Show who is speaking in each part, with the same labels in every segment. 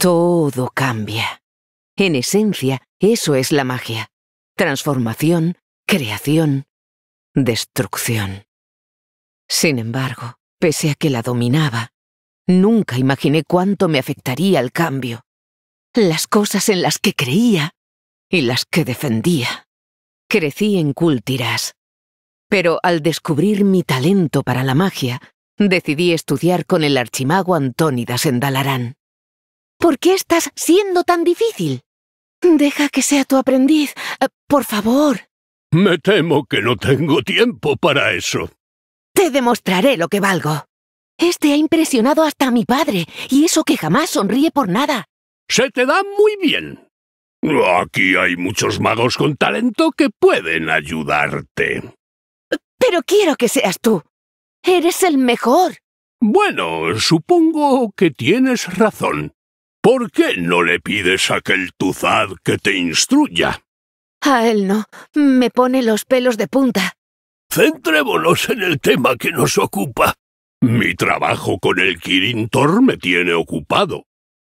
Speaker 1: Todo cambia. En esencia, eso es la magia. Transformación, creación, destrucción. Sin embargo, pese a que la dominaba, nunca imaginé cuánto me afectaría el cambio. Las cosas en las que creía y las que defendía. Crecí en Cultiras, pero al descubrir mi talento para la magia, decidí estudiar con el archimago Antónidas en Dalarán. ¿Por qué estás siendo tan difícil? Deja que sea tu aprendiz, eh, por favor. Me temo que no
Speaker 2: tengo tiempo para eso.
Speaker 1: Te demostraré lo que valgo. Este ha impresionado hasta a mi padre, y eso que jamás sonríe por nada. Se te da muy bien.
Speaker 2: Aquí hay muchos magos con talento que pueden ayudarte.
Speaker 1: Pero quiero que seas tú. Eres el mejor.
Speaker 2: Bueno, supongo que tienes razón. ¿Por qué no le pides a aquel Tuzad que te instruya?
Speaker 1: A él no. Me pone los pelos de punta.
Speaker 2: Centrémonos en el tema que nos ocupa. Mi trabajo con el Kirintor me tiene ocupado.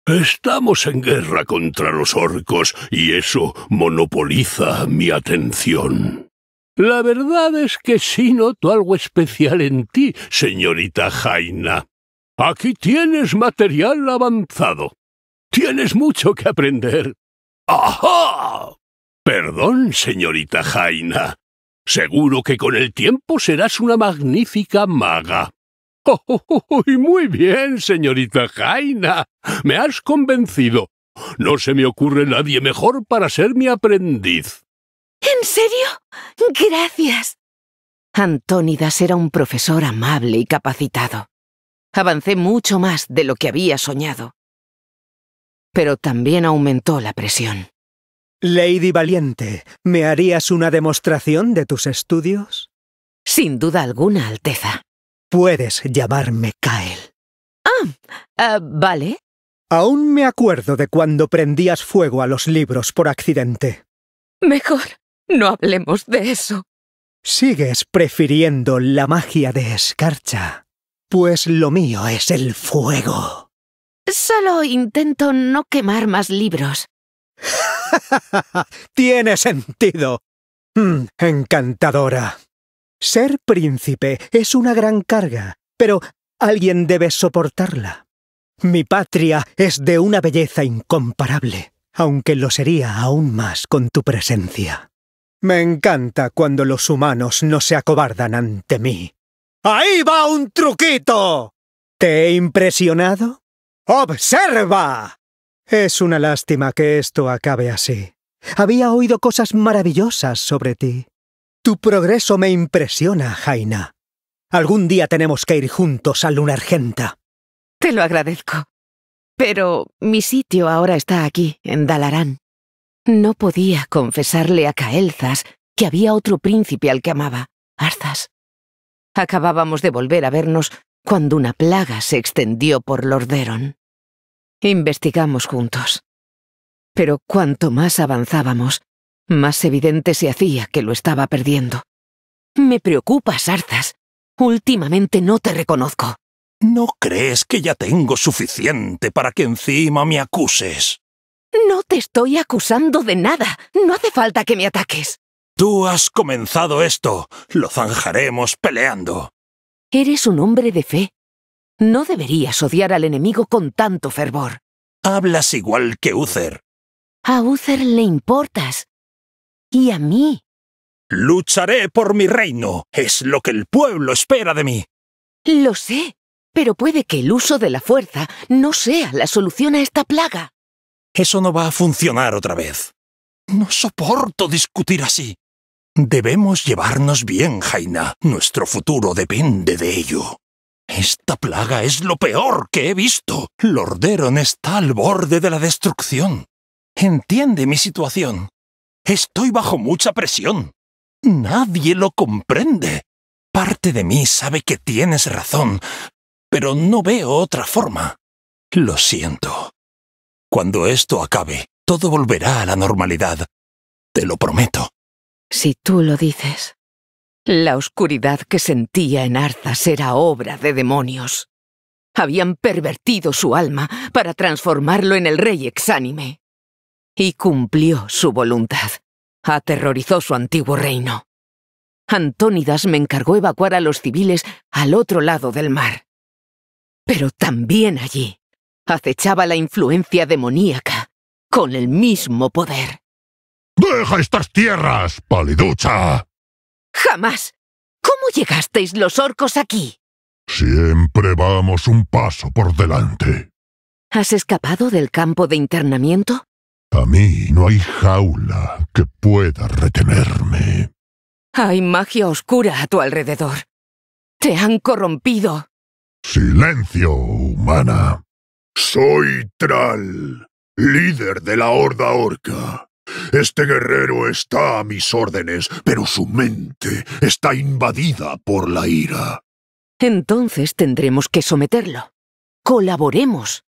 Speaker 2: Estamos en guerra contra los orcos y eso monopoliza mi atención. La verdad es que sí noto algo especial en ti, señorita Jaina. Aquí tienes material avanzado. Tienes mucho que aprender. ¡Ajá! Perdón, señorita Jaina. Seguro que con el tiempo serás una magnífica maga. Oh, oh, oh, oh! muy bien, señorita Jaina. Me has convencido. No se me ocurre nadie mejor para ser mi aprendiz.
Speaker 1: ¿En serio? Gracias. Antónidas era un profesor amable y capacitado. Avancé mucho más de lo que había soñado pero también aumentó la presión. Lady Valiente, ¿me harías una demostración de tus
Speaker 3: estudios? Sin duda alguna, Alteza. Puedes llamarme Kael.
Speaker 1: Ah, ah, vale.
Speaker 3: Aún me acuerdo de cuando prendías fuego a los libros por accidente.
Speaker 1: Mejor, no hablemos de eso.
Speaker 3: Sigues prefiriendo la magia de escarcha, pues lo mío es el fuego.
Speaker 1: Solo intento no quemar más libros.
Speaker 3: Tiene sentido. Hmm, encantadora. Ser príncipe es una gran carga, pero alguien debe soportarla. Mi patria es de una belleza incomparable, aunque lo sería aún más con tu presencia. Me encanta cuando los humanos no se acobardan ante mí. ¡Ahí va un truquito! ¿Te he impresionado? ¡Observa! Es una lástima que esto acabe así. Había oído cosas maravillosas sobre ti. Tu progreso me impresiona, Jaina. Algún día tenemos que ir juntos a Luna Argenta.
Speaker 1: Te lo agradezco. Pero mi sitio ahora está aquí, en Dalarán. No podía confesarle a Caelzas que había otro príncipe al que amaba, Arzas. Acabábamos de volver a vernos cuando una plaga se extendió por Lorderon. Investigamos juntos. Pero cuanto más avanzábamos, más evidente se hacía que lo estaba perdiendo. Me preocupas, Arzas. Últimamente no te reconozco. ¿No crees
Speaker 4: que ya tengo suficiente para que encima me acuses?
Speaker 1: No te estoy acusando de nada. No hace falta que me ataques.
Speaker 4: Tú has comenzado esto. Lo zanjaremos peleando.
Speaker 1: Eres un hombre de fe. No deberías odiar al enemigo con tanto fervor.
Speaker 4: Hablas igual que Uther.
Speaker 1: A Uther le importas. Y a mí.
Speaker 4: Lucharé por mi reino. Es lo que el pueblo espera de mí.
Speaker 1: Lo sé, pero puede que el uso de la fuerza no sea la solución a esta plaga. Eso no va a funcionar
Speaker 4: otra vez. No soporto discutir así. Debemos llevarnos bien, Jaina. Nuestro futuro depende de ello. Esta plaga es lo peor que he visto. Lorderon está al borde de la destrucción. Entiende mi situación. Estoy bajo mucha presión. Nadie lo comprende. Parte de mí sabe que tienes razón, pero no veo otra forma. Lo siento. Cuando esto acabe, todo volverá a la normalidad. Te lo prometo.
Speaker 1: Si tú lo dices. La oscuridad que sentía en Arzas era obra de demonios. Habían pervertido su alma para transformarlo en el rey exánime. Y cumplió su voluntad. Aterrorizó su antiguo reino. Antónidas me encargó evacuar a los civiles al otro lado del mar. Pero también allí acechaba la influencia demoníaca, con el mismo poder. ¡Deja estas tierras, paliducha! ¡Jamás! ¿Cómo llegasteis los orcos aquí?
Speaker 5: Siempre vamos un paso por delante.
Speaker 1: ¿Has escapado del campo de internamiento?
Speaker 5: A mí no hay jaula que pueda retenerme.
Speaker 1: Hay magia oscura a tu alrededor. Te han corrompido.
Speaker 5: Silencio, humana. Soy Tral, líder de la Horda Orca. Este guerrero está a mis órdenes, pero su mente está invadida por la ira.
Speaker 1: Entonces tendremos que someterlo. Colaboremos.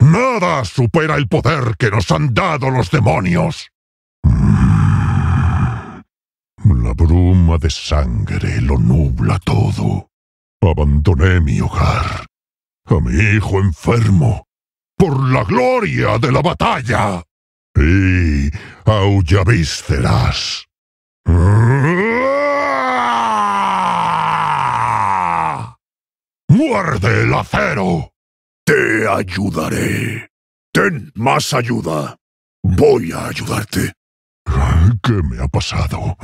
Speaker 5: Nada supera el poder que nos han dado los demonios. Mm. La bruma de sangre lo nubla todo. Abandoné mi hogar, a mi hijo enfermo, por la gloria de la batalla y aullavísceras. ¡Muerde el acero! Te ayudaré. Ten más ayuda. Voy a ayudarte. ¿Qué me ha pasado?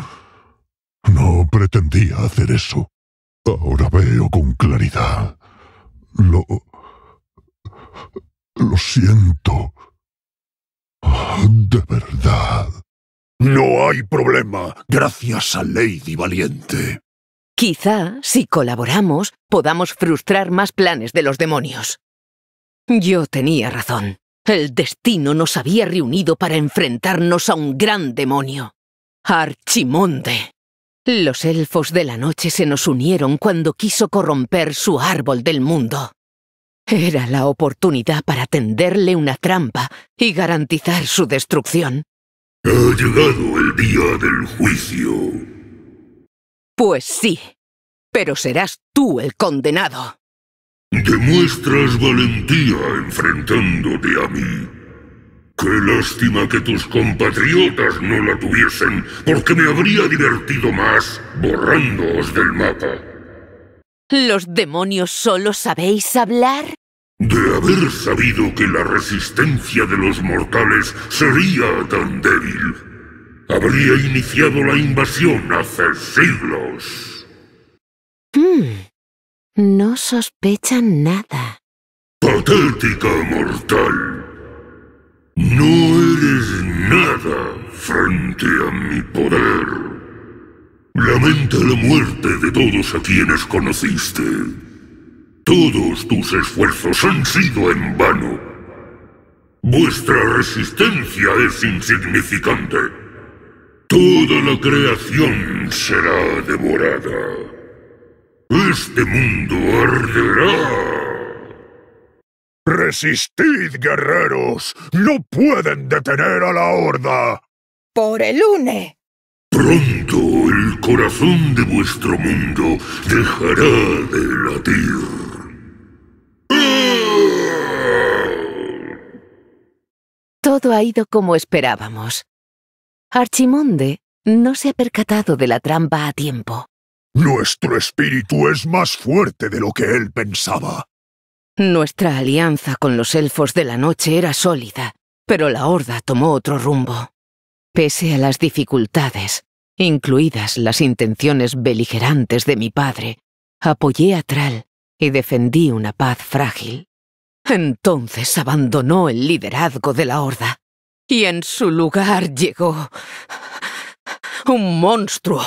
Speaker 5: No pretendía hacer eso. Ahora veo con claridad. Lo... Lo siento. De verdad. No hay problema, gracias a Lady Valiente.
Speaker 1: Quizá, si colaboramos, podamos frustrar más planes de los demonios. Yo tenía razón. El destino nos había reunido para enfrentarnos a un gran demonio. Archimonde. Los elfos de la noche se nos unieron cuando quiso corromper su árbol del mundo. Era la oportunidad para tenderle una trampa y garantizar su destrucción.
Speaker 5: Ha llegado el día del juicio.
Speaker 1: Pues sí, pero serás tú el condenado.
Speaker 5: Demuestras valentía enfrentándote a mí. Qué lástima que tus compatriotas no la tuviesen, porque me habría divertido más borrándoos del mapa.
Speaker 1: ¿Los demonios solo sabéis hablar?
Speaker 5: De haber sabido que la resistencia de los mortales sería tan débil, habría iniciado la invasión hace siglos.
Speaker 1: Hmm, no sospechan nada.
Speaker 5: Patética mortal. No eres nada frente a mi poder. Lamenta la muerte de todos a quienes conociste. Todos tus esfuerzos han sido en vano. Vuestra resistencia es insignificante. Toda la creación será devorada. Este mundo arderá. ¡Resistid, guerreros! ¡No pueden detener a la horda!
Speaker 1: ¡Por el UNE!
Speaker 5: Pronto corazón de vuestro mundo dejará de latir.
Speaker 1: Todo ha ido como esperábamos. Archimonde no se ha percatado de la trampa a tiempo.
Speaker 5: Nuestro espíritu es más fuerte de lo que él pensaba.
Speaker 1: Nuestra alianza con los elfos de la noche era sólida, pero la horda tomó otro rumbo. Pese a las dificultades, incluidas las intenciones beligerantes de mi padre, apoyé a Tral y defendí una paz frágil. Entonces abandonó el liderazgo de la Horda y en su lugar llegó un monstruo.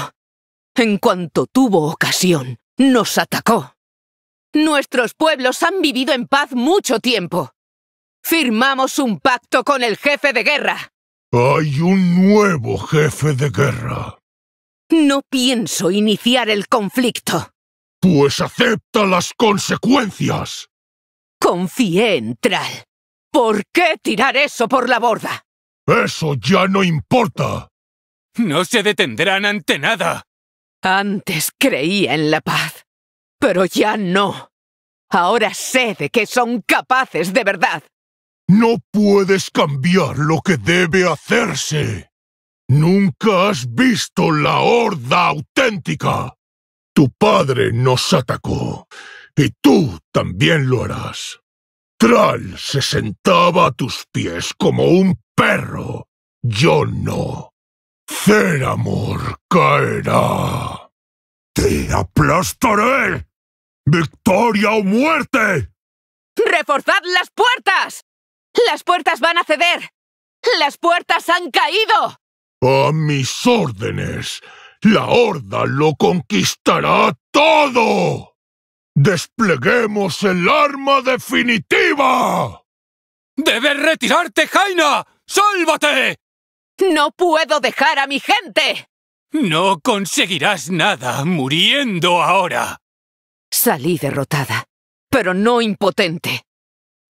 Speaker 1: En cuanto tuvo ocasión, nos atacó. Nuestros pueblos han vivido en paz mucho tiempo. Firmamos un pacto con el jefe de guerra.
Speaker 5: Hay un nuevo jefe de guerra.
Speaker 1: No pienso iniciar el conflicto.
Speaker 5: Pues acepta las
Speaker 2: consecuencias.
Speaker 1: Confié en Tral. ¿Por qué tirar eso por la borda?
Speaker 2: Eso ya no importa. No se detendrán ante
Speaker 1: nada. Antes creía en la paz, pero ya no. Ahora sé de qué son capaces de verdad. No puedes cambiar
Speaker 5: lo que debe hacerse. Nunca has visto la horda auténtica. Tu padre nos atacó, y tú también lo harás. Tral se sentaba a tus pies como un perro. Yo no. Ceramor
Speaker 1: caerá. Te aplastaré. Victoria o muerte. ¡Reforzad las puertas! ¡Las puertas van a ceder! ¡Las puertas han caído!
Speaker 5: A mis órdenes. La horda lo conquistará todo. Despleguemos
Speaker 2: el arma definitiva. ¡Debes retirarte, Jaina! ¡Sálvate!
Speaker 1: No puedo dejar a mi gente.
Speaker 2: No conseguirás nada muriendo ahora.
Speaker 1: Salí derrotada, pero no impotente.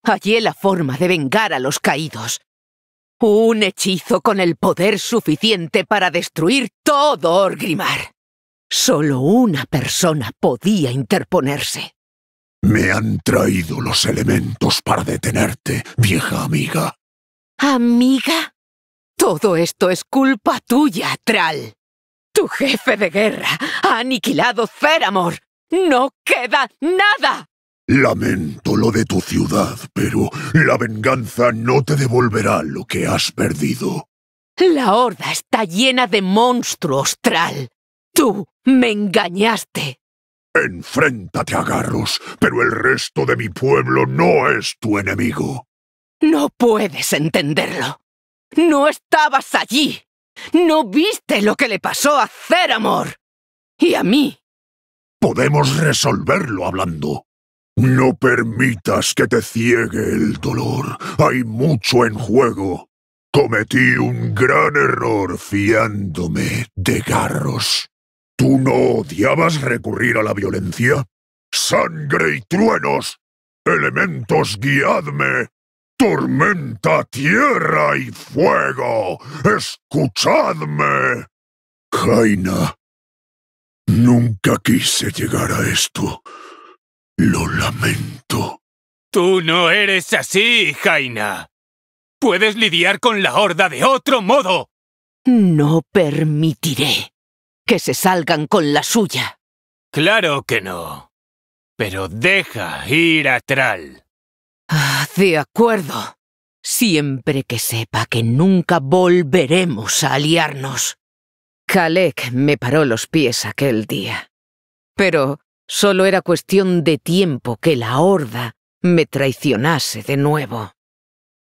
Speaker 1: Hallé la forma de vengar a los caídos. Un hechizo con el poder suficiente para destruir todo Orgrimar. Solo una persona podía interponerse. Me
Speaker 5: han traído los elementos para detenerte, vieja amiga.
Speaker 1: ¿Amiga? Todo esto es culpa tuya, Tral. Tu jefe de guerra ha aniquilado Feramor. ¡No queda nada!
Speaker 5: Lamento de tu ciudad, pero la venganza no te devolverá lo que has perdido.
Speaker 1: La horda está llena de monstruos, Tral. Tú me engañaste.
Speaker 5: Enfréntate a Garros, pero el resto de mi pueblo no es tu enemigo.
Speaker 1: No puedes entenderlo. No estabas allí. No viste lo que le pasó a Ceramor. Y a mí.
Speaker 5: Podemos resolverlo hablando. No permitas que te ciegue el dolor. Hay mucho en juego. Cometí un gran error fiándome de Garros. ¿Tú no odiabas recurrir a la violencia? ¡Sangre y truenos! ¡Elementos guiadme! ¡Tormenta, tierra y fuego! ¡Escuchadme! Jaina, nunca quise llegar a esto. Lo
Speaker 2: lamento. Tú no eres así, Jaina. Puedes lidiar con la horda de otro modo.
Speaker 1: No permitiré que se salgan con la suya.
Speaker 2: Claro que no. Pero deja ir a
Speaker 1: ah, de acuerdo. Siempre que sepa que nunca volveremos a aliarnos. Kalek me paró los pies aquel día. Pero Solo era cuestión de tiempo que la horda me traicionase de nuevo.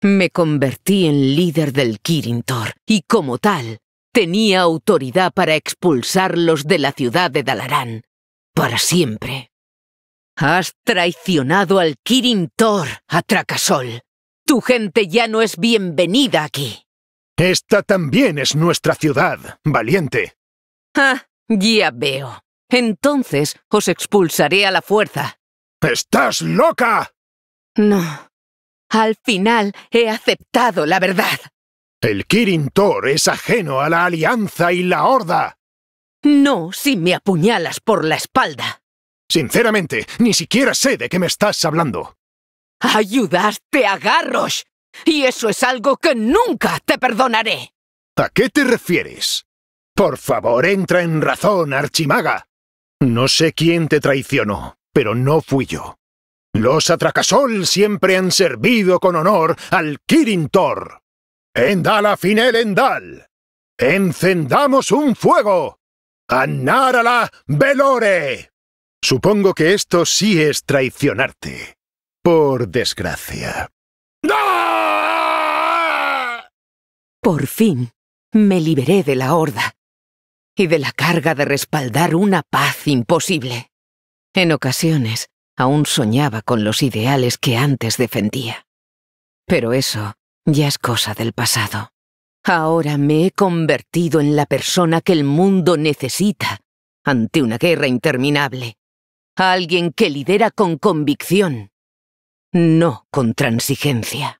Speaker 1: Me convertí en líder del Kirintor y como tal tenía autoridad para expulsarlos de la ciudad de Dalarán, para siempre. Has traicionado al Kirintor, Atracasol. Tu gente ya no es bienvenida aquí.
Speaker 5: Esta también es nuestra ciudad, valiente.
Speaker 1: Ah, ya veo. Entonces os expulsaré a la fuerza.
Speaker 5: ¡Estás loca!
Speaker 1: No. Al final he aceptado la verdad.
Speaker 5: El Kirin Tor es ajeno a la Alianza y la Horda.
Speaker 1: No si me apuñalas por la espalda. Sinceramente, ni siquiera sé de qué me estás hablando. Ayudaste a Garrosh. Y eso es algo que nunca te perdonaré.
Speaker 5: ¿A qué te refieres? Por favor, entra en razón, Archimaga. No sé quién te traicionó, pero no fui yo. Los Atracasol siempre han servido con honor al Kirintor. Endal a Finel Endal. Encendamos un fuego. ¡Anárala Velore. Supongo que esto sí es traicionarte.
Speaker 1: Por desgracia. Por fin me liberé de la horda y de la carga de respaldar una paz imposible. En ocasiones, aún soñaba con los ideales que antes defendía. Pero eso ya es cosa del pasado. Ahora me he convertido en la persona que el mundo necesita ante una guerra interminable. alguien que lidera con convicción, no con transigencia.